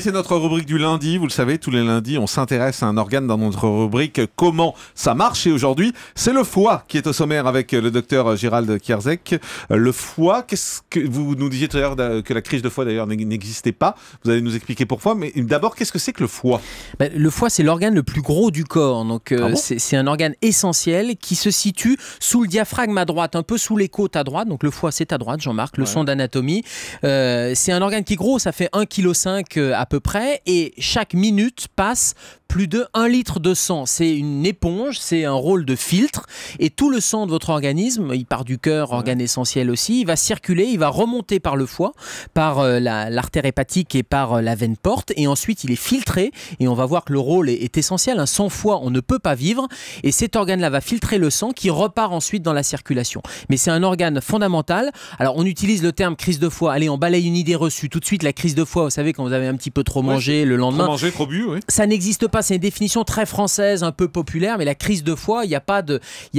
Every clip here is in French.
c'est notre rubrique du lundi. Vous le savez, tous les lundis, on s'intéresse à un organe dans notre rubrique Comment ça marche. Et aujourd'hui, c'est le foie qui est au sommaire avec le docteur Gérald Kierzek. Le foie, qu'est-ce que vous nous disiez tout à l'heure euh, que la crise de foie d'ailleurs n'existait pas. Vous allez nous expliquer pourquoi. Mais d'abord, qu'est-ce que c'est que le foie ben, Le foie, c'est l'organe le plus gros du corps. Donc, euh, ah c'est un organe essentiel qui se situe sous le diaphragme à droite, un peu sous les côtes à droite. Donc, le foie, c'est à droite, Jean-Marc, le son d'anatomie. Euh, c'est un organe qui est gros, ça fait 1,5 kg à peu près, et chaque minute passe plus de 1 litre de sang. C'est une éponge, c'est un rôle de filtre. Et tout le sang de votre organisme, il part du cœur, organe essentiel aussi, il va circuler, il va remonter par le foie, par euh, l'artère hépatique et par euh, la veine porte. Et ensuite, il est filtré. Et on va voir que le rôle est, essentiel. Un Sans foie, on ne peut pas vivre. Et cet organe-là va filtrer le sang qui repart ensuite dans la circulation. Mais c'est un organe fondamental. Alors, on utilise le terme crise de foie. Allez, on balaye une idée reçue. Tout de suite, la crise de foie, vous savez, quand vous avez un petit peu trop mangé le lendemain. Trop trop bu, Ça n'existe pas c'est une définition très française, un peu populaire, mais la crise de foie, il n'y a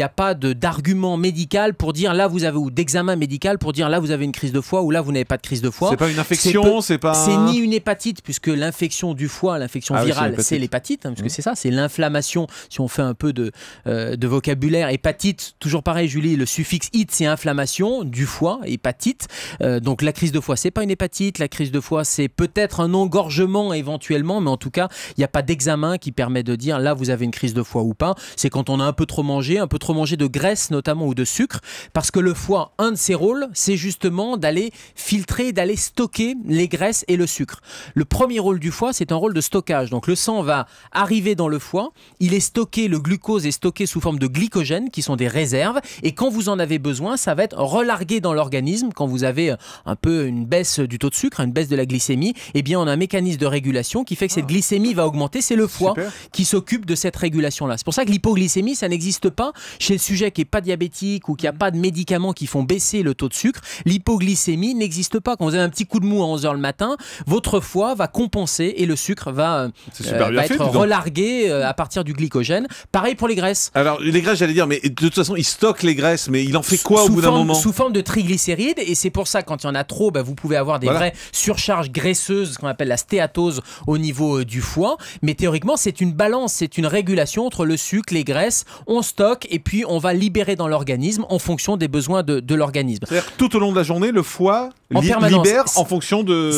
pas d'argument médical pour dire là vous avez ou d'examen médical pour dire là vous avez une crise de foie ou là vous n'avez pas de crise de foie. C'est pas une infection, c'est pas. C'est ni une hépatite puisque l'infection du foie, l'infection ah virale, c'est l'hépatite, hein, puisque mmh. c'est ça, c'est l'inflammation. Si on fait un peu de, euh, de vocabulaire, hépatite, toujours pareil, Julie, le suffixe it, c'est inflammation du foie, hépatite. Euh, donc la crise de foie, c'est pas une hépatite. La crise de foie, c'est peut-être un engorgement éventuellement, mais en tout cas, il n'y a pas d'examen qui permet de dire là vous avez une crise de foie ou pas. C'est quand on a un peu trop mangé, un peu trop mangé de graisse notamment ou de sucre, parce que le foie, un de ses rôles, c'est justement d'aller filtrer, d'aller stocker les graisses et le sucre. Le premier rôle du foie, c'est un rôle de stockage. Donc le sang va arriver dans le foie, il est stocké, le glucose est stocké sous forme de glycogène qui sont des réserves, et quand vous en avez besoin, ça va être relargué dans l'organisme quand vous avez euh, un peu une baisse du taux de sucre, une baisse de la glycémie, et eh bien on a un mécanisme de régulation qui fait que cette ah. glycémie va augmenter, c'est le foie qui s'occupe de cette régulation-là. C'est pour ça que l'hypoglycémie, ça n'existe pas chez le sujet qui n'est pas diabétique ou qui n'a mm. pas de médicaments qui font baisser le taux de sucre. L'hypoglycémie n'existe pas. Quand vous avez un petit coup de mou à 11h le matin, votre foie va compenser et le sucre va, euh, euh, être relargué euh, à partir du glycogène. Pareil pour les graisses. Alors, les graisses, j'allais dire, mais de toute façon, il stocke les graisses, mais il en fait quoi au bout d'un moment Sous forme de triglycérides, et c'est pour ça, quand il y en a trop, bah, vous pouvez avoir des vraies surcharges graisseuses, ce qu'on appelle la stéatose au niveau du foie. Mais théoriquement, c'est une balance, c'est une régulation entre le sucre, les graisses, on stocke et puis on va libérer dans l'organisme en fonction des besoins de, l'organisme. C'est-à-dire tout au long de la journée, le foie libère en fonction de,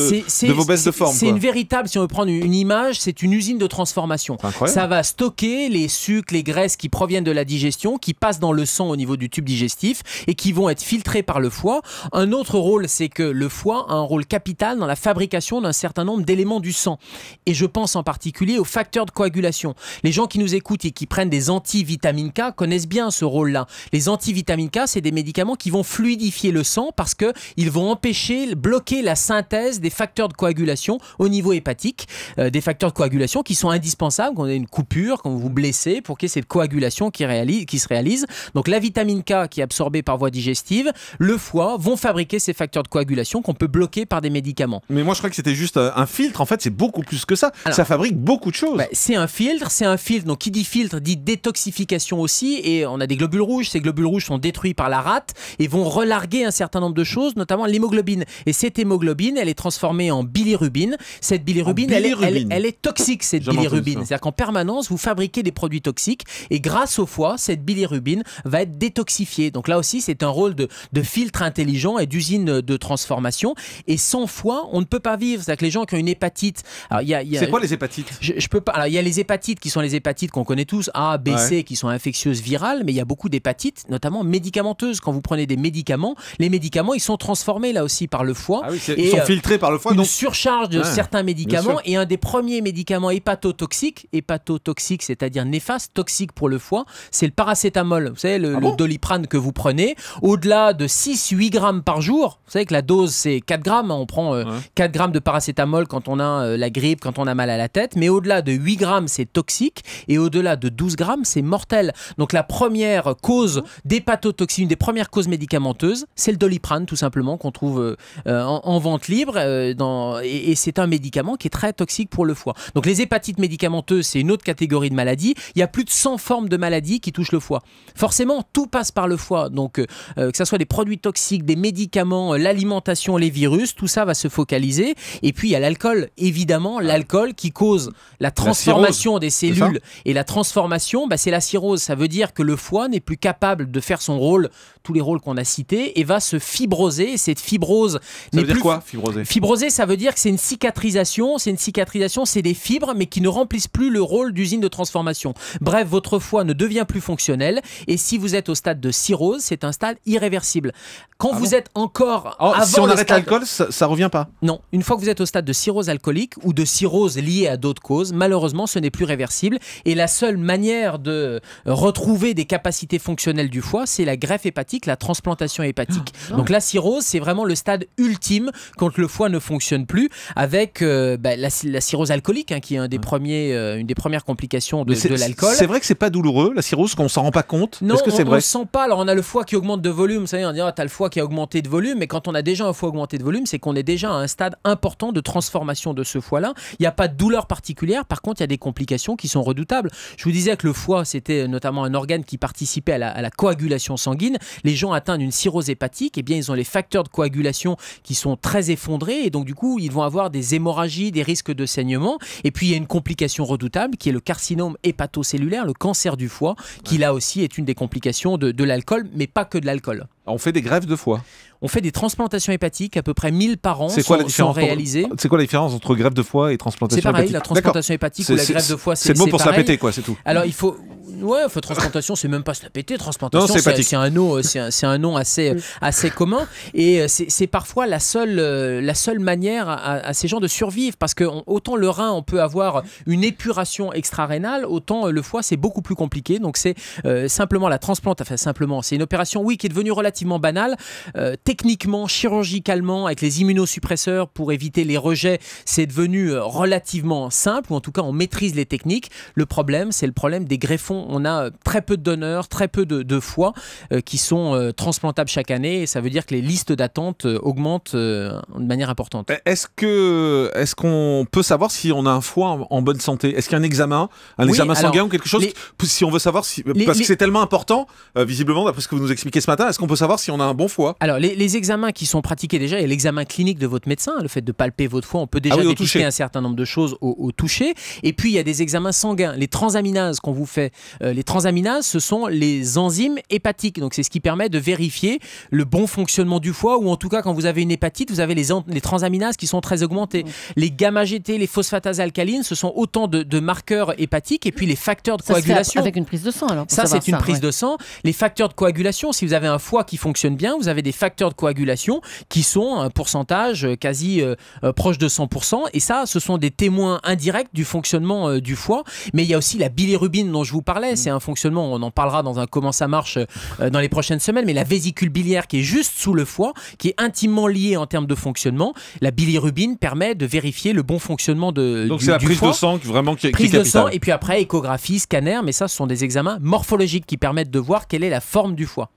vos baisses de forme. C'est une véritable, si on veut prendre une, image, c'est une usine de transformation. Ça va stocker les sucres, les graisses qui proviennent de la digestion, qui passent dans le sang au niveau du tube digestif et qui vont être filtrés par le foie. Un autre rôle, c'est que le foie a un rôle capital dans la fabrication d'un certain nombre d'éléments du sang. Et je pense en particulier au facteur de coagulation. Les gens qui nous écoutent et qui prennent des antivitamines K connaissent bien ce rôle-là. Les antivitamines K, c'est des médicaments qui vont fluidifier le sang parce que ils vont empêcher, bloquer la synthèse des facteurs de coagulation au niveau hépatique, euh, des facteurs de coagulation qui sont indispensables quand on a une coupure, quand vous vous blessez, pour qu'il y ait cette coagulation qui, réalise, qui se réalise. Donc la vitamine K qui est absorbée par voie digestive, le foie vont fabriquer ces facteurs de coagulation qu'on peut bloquer par des médicaments. Mais moi je crois que c'était juste euh, un filtre. En fait, c'est beaucoup plus que ça. ça fabrique beaucoup de choses. Bah, c'est un filtre, c'est un filtre. Donc qui dit filtre dit détoxification aussi. Et on a des globules rouges. Ces globules rouges sont détruits par la rate et vont relarguer un certain nombre de choses, notamment l'hémoglobine. Et cette hémoglobine, elle est transformée en bilirubine. Cette bilirubine, Elle, est, toxique, cette bilirubine. C'est-à-dire qu'en permanence, vous fabriquez des produits toxiques et grâce au foie, cette bilirubine va être détoxifiée. Donc là aussi, c'est un rôle de, filtre intelligent et d'usine de transformation. Et sans foie, on ne peut pas vivre. C'est-à-dire que les gens qui ont une hépatite. a... C'est quoi les hépatites je, je, peux pas. Alors, il y a les hépatites qui sont les hépatites qu'on connaît tous, A, B, C, qui sont infectieuses virales, mais il y a beaucoup d'hépatites, notamment médicamenteuses. Quand vous prenez des médicaments, les médicaments, ils sont transformés là aussi par le foie. Ah ils sont euh, filtrés par le foie. Une surcharge de certains médicaments. Et un des premiers médicaments hépatotoxiques, hépatotoxiques, c'est-à-dire néfastes, toxique pour le foie, c'est le paracétamol. Vous savez, le, ah doliprane que vous prenez, au-delà de 6-8 grammes par jour, vous savez que la dose, c'est 4 grammes. Hein. on prend 4 euh, grammes de paracétamol quand on a euh, la grippe, quand on a mal à la tête, mais au-delà de 8 8 grammes, c'est toxique, et au-delà de 12 grammes, c'est mortel. Donc la première cause d'hépatotoxine une des premières causes médicamenteuses, c'est le doliprane, tout simplement, qu'on trouve euh, euh, en, vente libre, euh, dans, et, c'est un médicament qui est très toxique pour le foie. Donc les hépatites médicamenteuses, c'est une autre catégorie de maladies. Il y a plus de 100 formes de maladies qui touchent le foie. Forcément, tout passe par le foie. Donc que ce soit des produits toxiques, des médicaments, l'alimentation, les virus, tout ça va se focaliser. Et puis il y a l'alcool, évidemment, ah. l'alcool qui cause la transmission transformation des cellules et la transformation, bah, c'est la cirrhose. Ça veut dire que le foie n'est plus capable de faire son rôle, tous les rôles qu'on a cités, et va se fibroser. Et cette fibrose. Ça veut dire quoi, fibroser Fibroser, ça veut dire que c'est une cicatrisation. C'est une cicatrisation, c'est des fibres, mais qui ne remplissent plus le rôle d'usine de transformation. Bref, votre foie ne devient plus fonctionnel. Et si vous êtes au stade de cirrhose, c'est un stade irréversible. Quand ah vous êtes encore. Oh, si on arrête l'alcool, ça, ça revient pas Non. Une fois que vous êtes au stade de cirrhose alcoolique ou de cirrhose liée à d'autres causes, malheureusement, malheureusement, ce n'est plus réversible. Et la seule manière de euh, retrouver des capacités fonctionnelles du foie, c'est la greffe hépatique, la transplantation hépatique. Ah, Donc la cirrhose, c'est vraiment le stade ultime quand le foie ne fonctionne plus, avec euh, bah, la, cirrhose alcoolique, hein, qui est un des premiers, euh, une des premières complications de, de l'alcool. C'est vrai que c'est pas douloureux, la cirrhose, qu'on s'en rend pas compte. Non, que on ne sent pas. Alors on a le foie qui augmente de volume, vous savez, on dit, ah, le foie qui a augmenté de volume, mais quand on a déjà un foie augmenté de volume, c'est qu'on est déjà à un stade important de transformation de ce foie-là. Il n'y a pas de douleur particulière, par contre, il y a des complications qui sont redoutables. Je vous disais que le foie, c'était notamment un organe qui participait à la, coagulation sanguine. Les gens atteints d'une cirrhose hépatique, eh bien, ils ont les facteurs de coagulation qui sont très effondrés et donc, du coup, ils vont avoir des hémorragies, des risques de saignement. Et puis, il y a une complication redoutable qui est le carcinome hépatocellulaire, le cancer du foie, qui là aussi est une des complications de l'alcool, mais pas que de l'alcool. On fait des greffes de foie. On fait des transplantations hépatiques, à peu près 1000 par an quoi sont, réalisées. C'est quoi la différence entre greffe de foie et transplantation hépatique C'est pareil, la transplantation hépatique ou la greffe de foie, c'est C'est le mot pour se la péter, quoi, c'est tout. Alors, il faut... Ouais, enfin, transplantation, c'est même pas se la péter. Transplantation, c'est un, nom, un, nom assez, assez commun. Et euh, c'est parfois la seule, euh, la seule manière à, ces gens de survivre. Parce que autant le rein, on peut avoir une épuration extra-rénale, autant le foie, c'est beaucoup plus compliqué. Donc, c'est euh, simplement la transplante, Enfin, simplement, c'est une opération, oui, qui est devenue relative banal. Euh, techniquement, chirurgicalement, avec les immunosuppresseurs pour éviter les rejets, c'est devenu euh, relativement simple, ou en tout cas on maîtrise les techniques. Le problème, c'est le problème des greffons. On a euh, très peu de donneurs, très peu de, de foies qui sont transplantables chaque année, et ça veut dire que les listes d'attente augmentent de manière importante. Eh, est-ce que est-ce qu'on peut savoir si on a un foie en, bonne santé Est-ce qu'il y a un examen, un examen sanguin ou quelque chose Si on veut savoir si, parce que c'est tellement important, visiblement d'après ce que vous nous expliquez ce matin, est-ce qu'on peut savoir savoir si on a un bon foie. Alors, les, examens qui sont pratiqués déjà, a l'examen clinique de votre médecin, hein, le fait de palper votre foie, on peut déjà ah détecter un certain nombre de choses au, toucher. Et puis, il y a des examens sanguins, les transaminases qu'on vous fait. Euh, les transaminases, ce sont les enzymes hépatiques. Donc, c'est ce qui permet de vérifier le bon fonctionnement du foie, ou en tout cas, quand vous avez une hépatite, vous avez les, les transaminases qui sont très augmentées. Les gamma-GT, les phosphatases alcalines, ce sont autant de, marqueurs hépatiques, et puis les facteurs de ça coagulation. avec une prise de sang, alors Ça, c'est une prise de sang. Les facteurs de coagulation, si vous avez un foie qui fonctionne bien, vous avez des facteurs de coagulation qui sont un pourcentage euh, quasi euh, euh, proche de 100%. Et ça, ce sont des témoins indirects du fonctionnement du foie. Mais il y a aussi la bilirubine dont je vous parlais. Mm. C'est un fonctionnement, on en parlera dans un comment ça marche dans les prochaines semaines. Mais la vésicule biliaire qui est juste sous le foie, qui est intimement liée en termes de fonctionnement, la bilirubine permet de vérifier le bon fonctionnement de Donc c'est prise de sang vraiment qui, prise de sang et puis après échographie, scanner. Mais ça, ce sont des examens morphologiques qui permettent de voir quelle est la forme du foie.